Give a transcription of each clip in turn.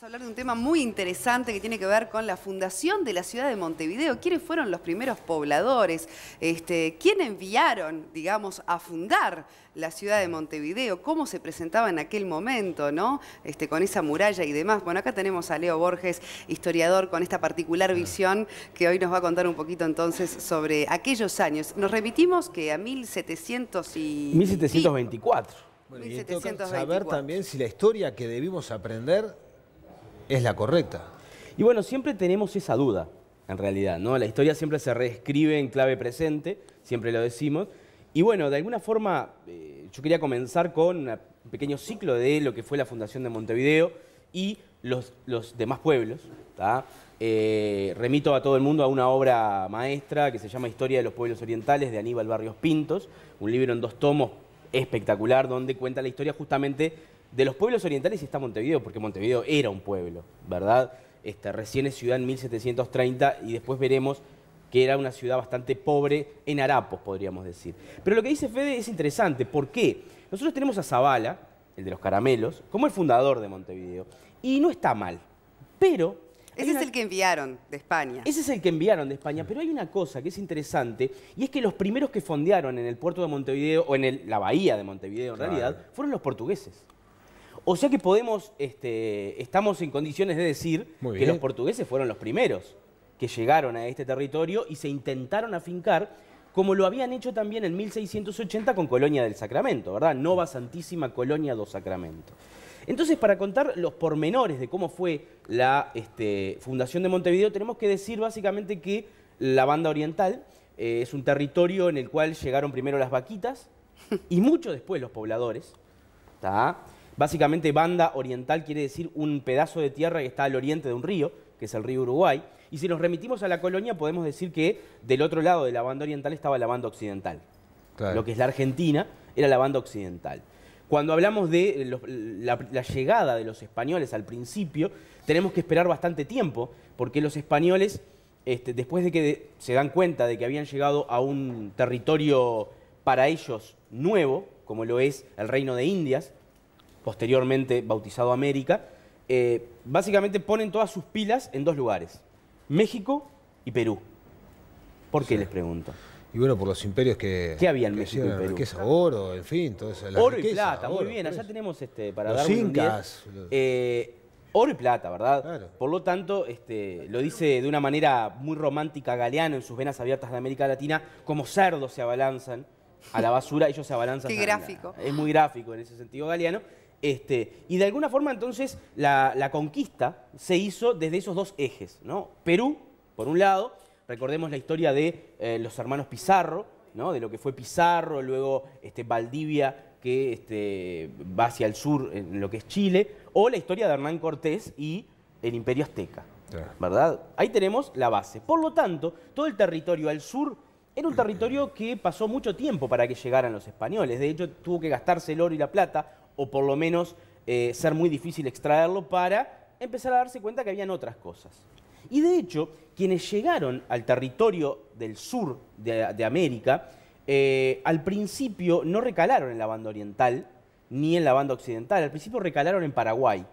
Vamos a hablar de un tema muy interesante que tiene que ver con la fundación de la ciudad de Montevideo. ¿Quiénes fueron los primeros pobladores? Este, ¿Quién enviaron, digamos, a fundar la ciudad de Montevideo? ¿Cómo se presentaba en aquel momento, no? Este, con esa muralla y demás. Bueno, acá tenemos a Leo Borges, historiador con esta particular visión que hoy nos va a contar un poquito entonces sobre aquellos años. Nos remitimos que a 1700 y... 1724. Bueno, y saber también si la historia que debimos aprender es la correcta. Y bueno, siempre tenemos esa duda, en realidad, ¿no? La historia siempre se reescribe en clave presente, siempre lo decimos. Y bueno, de alguna forma, eh, yo quería comenzar con un pequeño ciclo de lo que fue la Fundación de Montevideo y los, los demás pueblos, eh, remito a todo el mundo a una obra maestra que se llama Historia de los Pueblos Orientales de Aníbal Barrios Pintos, un libro en dos tomos espectacular donde cuenta la historia justamente de los pueblos orientales está Montevideo, porque Montevideo era un pueblo, ¿verdad? Este, recién es ciudad en 1730 y después veremos que era una ciudad bastante pobre en harapos, podríamos decir. Pero lo que dice Fede es interesante, ¿por qué? Nosotros tenemos a Zavala, el de los caramelos, como el fundador de Montevideo, y no está mal, pero... Ese es el que enviaron de España. Ese es el que enviaron de España, pero hay una cosa que es interesante, y es que los primeros que fondearon en el puerto de Montevideo, o en la bahía de Montevideo en realidad, fueron los portugueses. O sea que podemos, este, estamos en condiciones de decir que los portugueses fueron los primeros que llegaron a este territorio y se intentaron afincar, como lo habían hecho también en 1680 con Colonia del Sacramento, ¿verdad? Nova Santísima Colonia do Sacramento. Entonces, para contar los pormenores de cómo fue la este, fundación de Montevideo, tenemos que decir básicamente que la banda oriental eh, es un territorio en el cual llegaron primero las vaquitas y mucho después los pobladores. ¿ta? Básicamente, banda oriental quiere decir un pedazo de tierra que está al oriente de un río, que es el río Uruguay. Y si nos remitimos a la colonia, podemos decir que del otro lado de la banda oriental estaba la banda occidental. Lo que es la Argentina era la banda occidental. Cuando hablamos de eh, la, llegada de los españoles al principio, tenemos que esperar bastante tiempo, porque los españoles, este, después de que se dan cuenta de que habían llegado a un territorio para ellos nuevo, como lo es el Reino de Indias, posteriormente bautizado América, eh, básicamente ponen todas sus pilas en dos lugares, México y Perú. ¿Por qué les pregunto? Y bueno, por los imperios que... ¿Qué había en México y Perú? Riqueza, oro, en fin, todo eso. oro y plata, muy bien, allá tenemos este, para dar un los... Eh, oro y plata, ¿verdad? Por lo tanto, este, lo dice de una manera muy romántica Galeano en sus venas abiertas de América Latina, como cerdos se abalanzan a la basura, ellos se abalanzan. Qué gráfico. es muy gráfico en ese sentido Galeano. Este, y de alguna forma entonces la, conquista se hizo desde esos dos ejes, Perú, por un lado, recordemos la historia de eh, los hermanos Pizarro, ¿no? De lo que fue Pizarro, luego este, Valdivia que este, va hacia el sur en lo que es Chile, o la historia de Hernán Cortés y el imperio azteca, ¿verdad? Ahí tenemos la base. Por lo tanto, todo el territorio al sur era un territorio que pasó mucho tiempo para que llegaran los españoles. De hecho, tuvo que gastarse el oro y la plata o por lo menos eh, ser muy difícil extraerlo para empezar a darse cuenta que habían otras cosas. Y de hecho, quienes llegaron al territorio del sur de, América, eh, al principio no recalaron en la banda oriental ni en la banda occidental, al principio recalaron en Paraguay,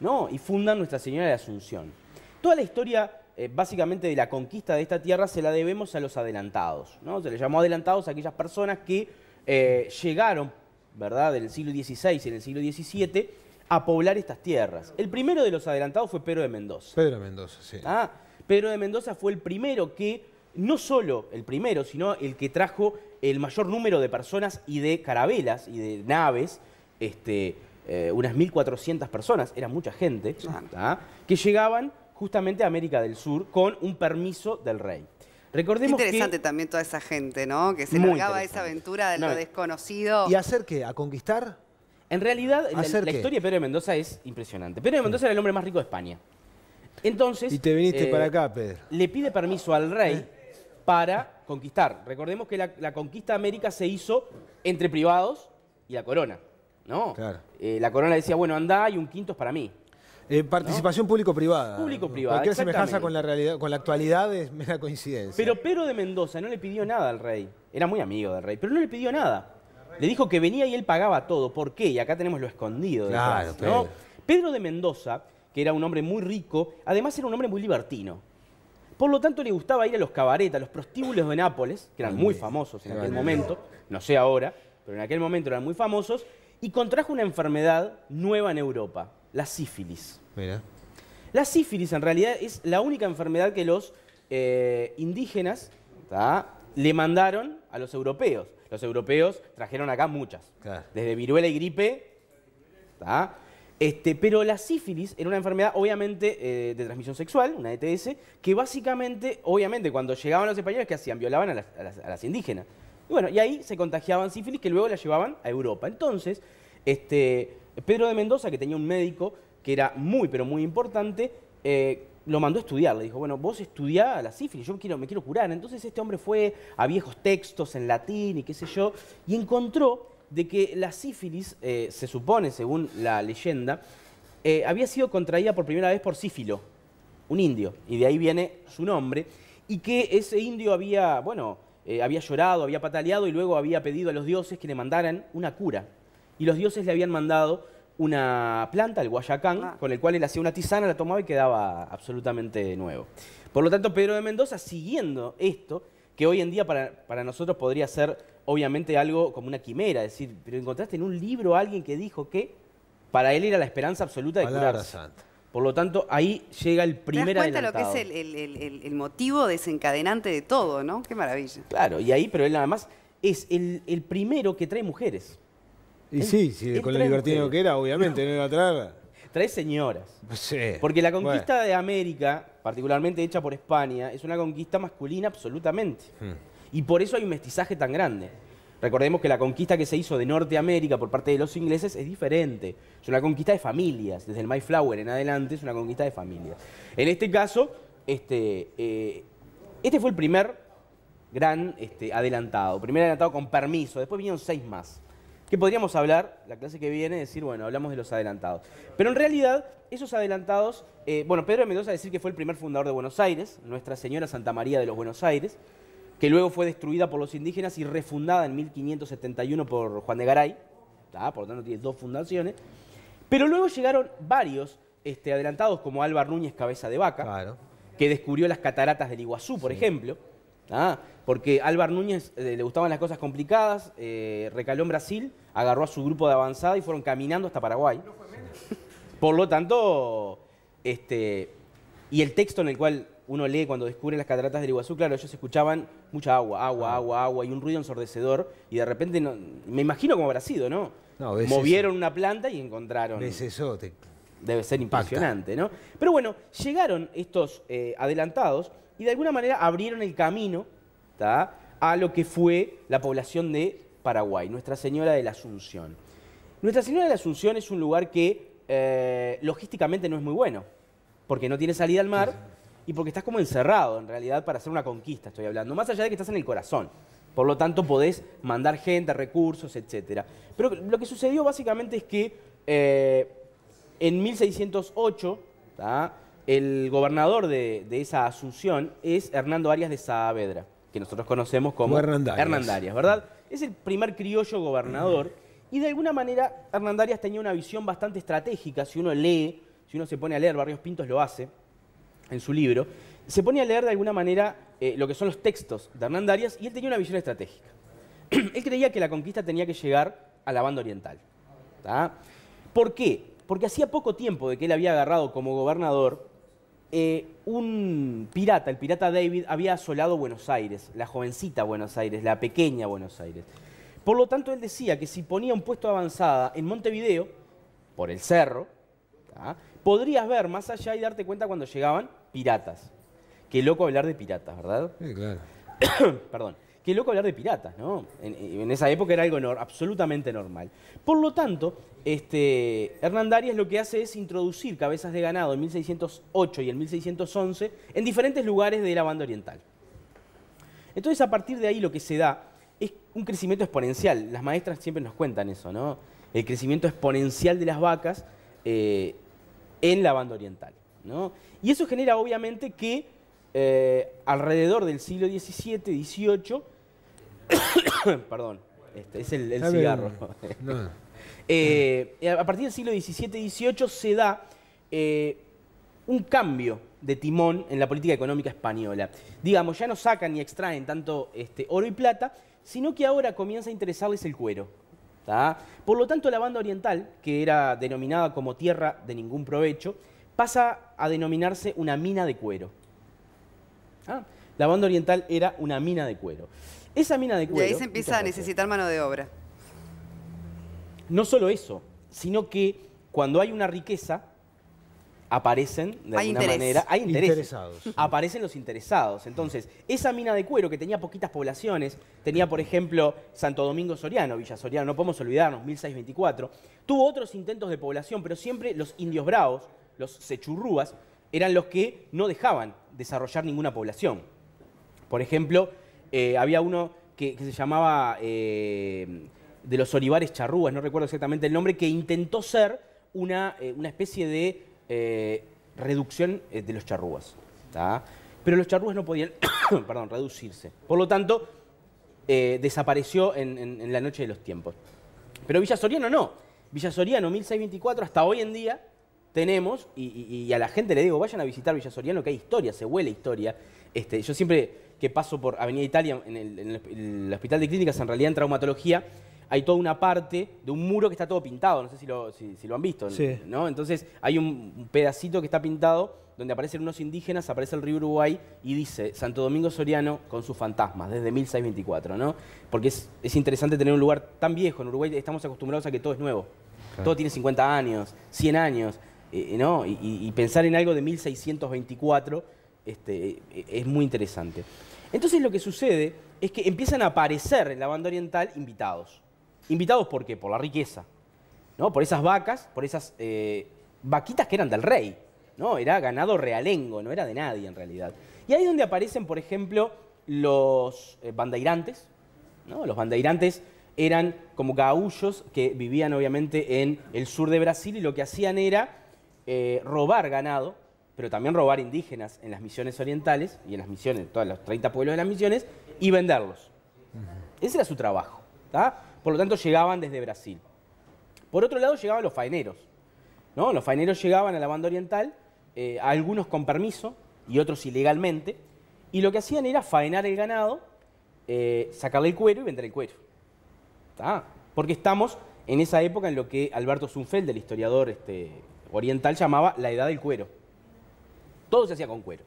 ¿no? Y fundan Nuestra Señora de Asunción. Toda la historia eh, básicamente de la conquista de esta tierra se la debemos a los adelantados. ¿no? Se les llamó adelantados a aquellas personas que llegaron ¿verdad? Del siglo XVI y en el siglo XVII a poblar estas tierras. El primero de los adelantados fue Pedro de Mendoza. Pedro de Mendoza, sí. Ah, Pedro de Mendoza fue el primero que, no solo el primero, sino el que trajo el mayor número de personas y de carabelas y de naves, este, eh, unas 1.400 personas, era mucha gente, que llegaban justamente a América del Sur con un permiso del rey. Recordemos interesante también toda esa gente, ¿no? Que se negaba a esa aventura de lo desconocido. ¿Y hacer qué? ¿A conquistar? En realidad, la, historia de Pedro de Mendoza es impresionante. Pedro de Mendoza era el hombre más rico de España. Entonces... Y te viniste eh, para acá, Pedro. Le pide permiso al rey eh. para conquistar. Recordemos que la, conquista de América se hizo entre privados y la corona, ¿no? Eh, la corona decía, bueno, anda y un quinto es para mí. Eh, participación público público-privada. Público-privada. Cualquier semejanza con la realidad, con la actualidad es mera coincidencia. Pero Pedro de Mendoza no le pidió nada al rey. Era muy amigo del rey, pero no le pidió nada. Le dijo que venía y él pagaba todo. ¿Por qué? Y acá tenemos lo escondido. claro, Pedro. Pedro de Mendoza, que era un hombre muy rico, además era un hombre muy libertino. Por lo tanto, le gustaba ir a los cabaretas, a los prostíbulos de Nápoles, que eran muy famosos en aquel momento, no sé ahora, pero en aquel momento eran muy famosos, y contrajo una enfermedad nueva en Europa, la sífilis. Mira. La sífilis en realidad es la única enfermedad que los eh, indígenas le mandaron a los europeos. Los europeos trajeron acá muchas, desde viruela y gripe. Este, pero la sífilis era una enfermedad, obviamente, eh, de transmisión sexual, una ETS, que básicamente, obviamente, cuando llegaban los españoles, ¿qué hacían? Violaban a las, indígenas. Y bueno, y ahí se contagiaban sífilis que luego la llevaban a Europa. Entonces, este, Pedro de Mendoza, que tenía un médico que era muy, pero muy importante, eh, lo mandó a estudiar, le dijo, bueno, vos estudiá la sífilis, yo me quiero, me curar. Entonces este hombre fue a viejos textos en latín y qué sé yo, y encontró de que la sífilis, eh, se supone, según la leyenda, eh, había sido contraída por primera vez por sífilo, un indio, y de ahí viene su nombre, y que ese indio había, bueno, había llorado, había pataleado y luego había pedido a los dioses que le mandaran una cura y los dioses le habían mandado una planta, el guayacán, ah. con el cual él hacía una tisana, la tomaba y quedaba absolutamente nuevo. Por lo tanto, Pedro de Mendoza, siguiendo esto, que hoy en día para, nosotros podría ser obviamente algo como una quimera, decir, pero encontraste en un libro a alguien que dijo que para él era la esperanza absoluta de curarse. Por lo tanto, ahí llega el primer ¿Te cuenta lo que es el, el, motivo desencadenante de todo, ¿no? Qué maravilla. Claro, y ahí, pero él nada más es el, primero que trae mujeres. Y sí, con lo divertido que era, obviamente, no iba a traer. Tres señoras. Porque la conquista de América, particularmente hecha por España, es una conquista masculina absolutamente. Hmm. Y por eso hay un mestizaje tan grande. Recordemos que la conquista que se hizo de Norteamérica por parte de los ingleses es diferente. Es una conquista de familias. Desde el Mayflower en adelante es una conquista de familias. En este caso, este, eh, este fue el primer gran este, adelantado. Primer adelantado con permiso. Después vinieron seis más que podríamos hablar, la clase que viene, decir, bueno, hablamos de los adelantados. Pero en realidad, esos adelantados, eh, bueno, Pedro de Mendoza decir que fue el primer fundador de Buenos Aires, Nuestra Señora Santa María de los Buenos Aires, que luego fue destruida por los indígenas y refundada en 1571 por Juan de Garay, por lo tanto tiene dos fundaciones, pero luego llegaron varios este, adelantados como Álvaro Núñez Cabeza de Vaca, que descubrió las cataratas del Iguazú, por ejemplo, ¿ah? porque Álvaro Núñez eh, le gustaban las cosas complicadas, eh, recaló en Brasil, agarró a su grupo de avanzada y fueron caminando hasta Paraguay. Por lo tanto, este, y el texto en el cual uno lee cuando descubre las cataratas del Iguazú, claro, ellos escuchaban mucha agua, agua, ah. agua, agua, y un ruido ensordecedor, y de repente, me imagino cómo habrá sido, ¿no? Movieron una planta y encontraron... Es eso? Te debe ser impresionante, ¿no? Pero bueno, llegaron estos eh, adelantados y de alguna manera abrieron el camino a lo que fue la población de Paraguay, Nuestra Señora de la Asunción. Nuestra Señora de la Asunción es un lugar que eh, logísticamente no es muy bueno, porque no tiene salida al mar y porque estás como encerrado en realidad para hacer una conquista, estoy hablando, más allá de que estás en el corazón. Por lo tanto, podés mandar gente, recursos, etc. Pero lo que sucedió básicamente es que eh, en 1608, el gobernador de, esa Asunción es Hernando Arias de Saavedra, que nosotros conocemos como, Hernandarias. ¿verdad? Es el primer criollo gobernador y de alguna manera Hernandarias tenía una visión bastante estratégica, si uno lee, si uno se pone a leer, Barrios Pintos lo hace en su libro, se pone a leer de alguna manera eh, lo que son los textos de Hernandarias y él tenía una visión estratégica. él creía que la conquista tenía que llegar a la banda oriental. ¿Por qué? porque hacía poco tiempo de que él había agarrado como gobernador, eh, un pirata, el pirata David, había asolado Buenos Aires, la jovencita Buenos Aires, la pequeña Buenos Aires. Por lo tanto, él decía que si ponía un puesto de avanzada en Montevideo, por el cerro, podrías ver más allá y darte cuenta cuando llegaban piratas. Qué loco hablar de piratas, ¿verdad? Sí, claro. Perdón. Qué loco hablar de piratas, ¿no? En, esa época era algo absolutamente normal. Por lo tanto, este, Hernán Darias lo que hace es introducir cabezas de ganado en 1608 y en 1611 en diferentes lugares de la banda oriental. Entonces, a partir de ahí lo que se da es un crecimiento exponencial. Las maestras siempre nos cuentan eso, ¿no? El crecimiento exponencial de las vacas eh, en la banda oriental, ¿no? Y eso genera, obviamente, que eh, alrededor del siglo XVII, XVIII, perdón, este, es el, cigarro. Eh, a partir del siglo XVII, XVIII se da eh, un cambio de timón en la política económica española. Digamos, ya no sacan ni extraen tanto este, oro y plata, sino que ahora comienza a interesarles el cuero. Por lo tanto, la banda oriental, que era denominada como tierra de ningún provecho, pasa a denominarse una mina de cuero. La banda oriental era una mina de cuero. Esa mina de cuero... Y ahí se empieza a necesitar mano de obra. No solo eso, sino que cuando hay una riqueza, aparecen de manera, hay Aparecen los interesados. Entonces, esa mina de cuero que tenía poquitas poblaciones, tenía por ejemplo Santo Domingo Soriano, Villa Soriano, no podemos olvidarnos, 1624, tuvo otros intentos de población, pero siempre los indios bravos, los sechurrúas, eran los que no dejaban desarrollar ninguna población. Por ejemplo, eh, había uno que, se llamaba eh, de los olivares charrúas, no recuerdo exactamente el nombre, que intentó ser una, eh, especie de reducción de los charrúas. Pero los charrúas no podían perdón, reducirse. Por lo tanto, desapareció en, en la noche de los tiempos. Pero Villa Soriano no. Villa Soriano, 1624, hasta hoy en día, tenemos, y, a la gente le digo, vayan a visitar Villa Soriano, que hay historia, se huele historia. Este, yo siempre que paso por Avenida Italia, en el, Hospital de Clínicas, en realidad en traumatología, hay toda una parte de un muro que está todo pintado, no sé si lo, si, lo han visto, ¿no? Entonces hay un pedacito que está pintado donde aparecen unos indígenas, aparece el río Uruguay y dice Santo Domingo Soriano con sus fantasmas, desde 1624, ¿no? Porque es, interesante tener un lugar tan viejo. En Uruguay estamos acostumbrados a que todo es nuevo. Todo tiene 50 años, 100 años. Eh, eh, ¿no? Y, pensar en algo de 1624 este, eh, es muy interesante. Entonces lo que sucede es que empiezan a aparecer en la banda oriental invitados. ¿Invitados por qué? Por la riqueza, ¿no? Por esas vacas, por esas vaquitas que eran del rey, ¿no? Era ganado realengo, no era de nadie en realidad. Y ahí es donde aparecen, por ejemplo, los bandeirantes, ¿no? Los bandeirantes eran como gaullos que vivían obviamente en el sur de Brasil y lo que hacían era eh, robar ganado, pero también robar indígenas en las misiones orientales y en las misiones, en todos los 30 pueblos de las misiones, y venderlos. Ese era su trabajo. Por lo tanto, llegaban desde Brasil. Por otro lado, llegaban los faeneros. ¿no? Los faeneros llegaban a la banda oriental, eh, algunos con permiso y otros ilegalmente, y lo que hacían era faenar el ganado, eh, sacarle el cuero y vender el cuero. Porque estamos en esa época en lo que Alberto Zunfeld, el historiador este, oriental llamaba la edad del cuero. Todo se hacía con cuero.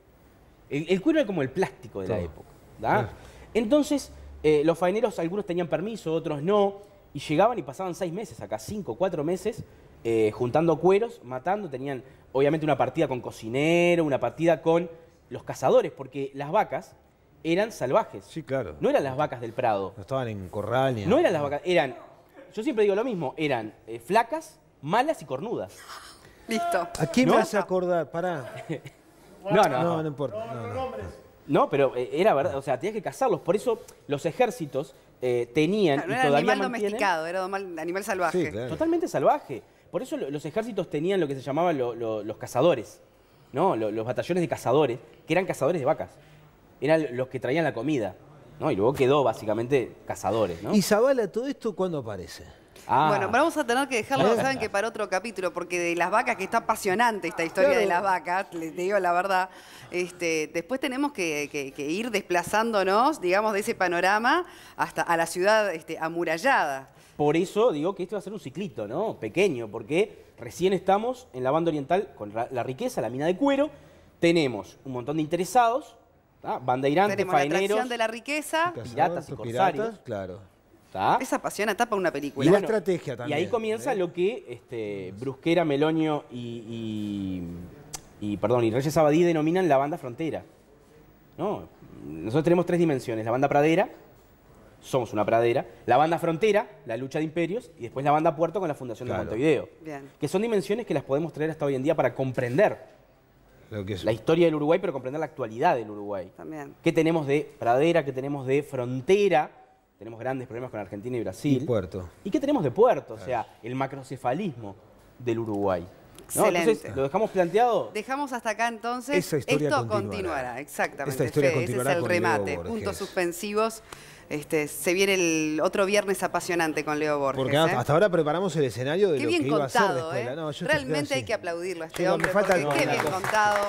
El, cuero era como el plástico de la época. Entonces, eh, los faeneros, algunos tenían permiso, otros no, y llegaban y pasaban seis meses acá, cinco, cuatro meses, eh, juntando cueros, matando, tenían obviamente una partida con cocinero, una partida con los cazadores, porque las vacas eran salvajes. Sí, claro. No eran las vacas del Prado. No estaban en corral No eran las vacas, eran, yo siempre digo lo mismo, eran eh, flacas, malas y cornudas. Listo. ¿A quién ¿No? vas a acordar? Pará. no, no. No, importa. No, pero eh, era verdad, o sea, tenías que cazarlos. Por eso los ejércitos eh, tenían. no era animal domesticado, era animal salvaje. Sí, Totalmente salvaje. Por eso los ejércitos tenían lo que se llamaban los cazadores, ¿no? Los, batallones de cazadores, que eran cazadores de vacas. Eran los que traían la comida, ¿no? Y luego quedó básicamente cazadores, ¿no? ¿Y Zavala todo esto cuándo aparece? Ah. Bueno, vamos a tener que dejarlo, ¿saben que Para otro capítulo, porque de las vacas, que está apasionante esta historia de las vacas, les digo la verdad, este, después tenemos que, ir desplazándonos, digamos, de ese panorama hasta a la ciudad este, amurallada. Por eso digo que este va a ser un ciclito, ¿no? Pequeño, porque recién estamos en la banda oriental con la riqueza, la mina de cuero, tenemos un montón de interesados, bandeirantes, faeneros, de la riqueza, piratas y corsarios. claro. Esa pasión atapa una película. Y la estrategia también. Y ahí comienza ¿eh? lo que este, Brusquera, Meloño y, perdón, y Reyes Abadí denominan la banda frontera. Nosotros tenemos tres dimensiones. La banda pradera, somos una pradera. La banda frontera, la lucha de imperios. Y después la banda puerto con la fundación de Montevideo. Que son dimensiones que las podemos traer hasta hoy en día para comprender la historia del Uruguay, pero comprender la actualidad del Uruguay. También. ¿Qué tenemos de pradera? ¿Qué tenemos de frontera? tenemos grandes problemas con Argentina y Brasil. Y Puerto. ¿Y qué tenemos de Puerto? O sea, el macrocefalismo del Uruguay. Excelente. ¿lo dejamos planteado? Dejamos hasta acá entonces. Esto continuará, exactamente. Esta historia continuará ese es el remate. Puntos suspensivos. Este, se viene el otro viernes apasionante con Leo Borges. Porque hasta ¿eh? ahora preparamos el escenario de qué lo que iba a ser. después. ¿eh? Realmente hay que aplaudirlo a este hombre. qué bien contado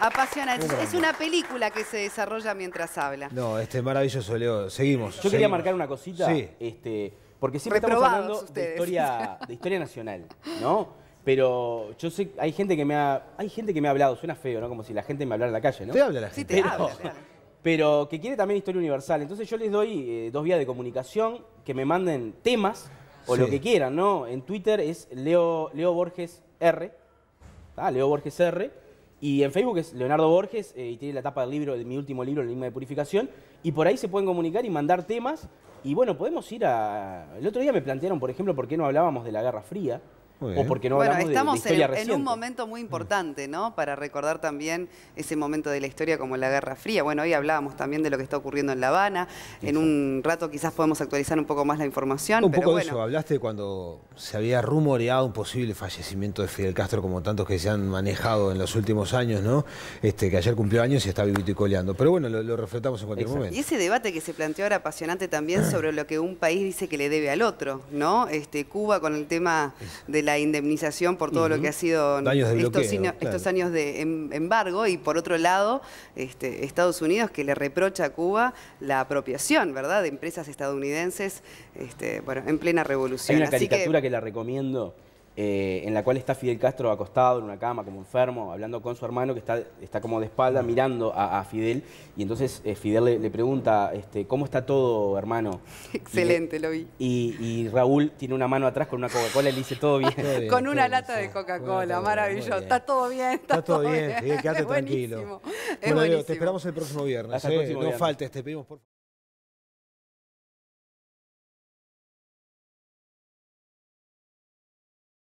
apasiona Es una película que se desarrolla mientras habla. No, este maravilloso, Leo. Seguimos. Yo quería marcar una cosita. Este, porque siempre estamos hablando de historia, de historia nacional, ¿no? Pero yo sé, hay gente que me ha. Hay gente que me ha hablado, suena feo, ¿no? Como si la gente me hablara en la calle, ¿no? Te habla Sí, pero, que quiere también historia universal. Entonces yo les doy eh, dos vías de comunicación, que me manden temas o lo que quieran, ¿no? En Twitter es Leo, Leo Borges R. Ah, Leo Borges R. Y en Facebook es Leonardo Borges eh, y tiene la tapa del libro, de mi último libro, El Enigma de Purificación. Y por ahí se pueden comunicar y mandar temas. Y bueno, podemos ir a. El otro día me plantearon, por ejemplo, por qué no hablábamos de la Guerra Fría o porque no bueno, hablamos estamos de, en, en un momento muy mm. importante, ¿no? Para recordar también ese momento de la historia como la Guerra Fría. Bueno, hoy hablábamos también de lo que está ocurriendo en La Habana. En un rato quizás podemos actualizar un poco más la información. Un poco de eso, hablaste cuando se había rumoreado un posible fallecimiento de Fidel Castro, como tantos que se han manejado en los últimos años, ¿no? Este, que ayer cumplió años y está vivito y coleando. Pero bueno, lo, refletamos en cualquier momento. Y ese debate que se planteó era apasionante también sobre lo que un país dice que le debe al otro, ¿no? Este, Cuba con el tema de la indemnización por todo lo que ha sido estos, años, de em, embargo y por otro lado este, Estados Unidos que le reprocha a Cuba la apropiación, ¿verdad?, de empresas estadounidenses este, bueno, en plena revolución. Hay una caricatura que la recomiendo eh, en la cual está Fidel Castro acostado en una cama como enfermo, hablando con su hermano que está, está como de espalda mirando a, Fidel. Y entonces eh, Fidel le, pregunta, este, ¿cómo está todo, hermano? Excelente, lo vi. Y, Raúl tiene una mano atrás con una Coca-Cola y le dice, todo bien. con una lata de Coca-Cola, maravilloso. Está todo bien, está, todo bien. quédate tranquilo. bueno, te esperamos el próximo viernes. Eh. no faltes, te pedimos por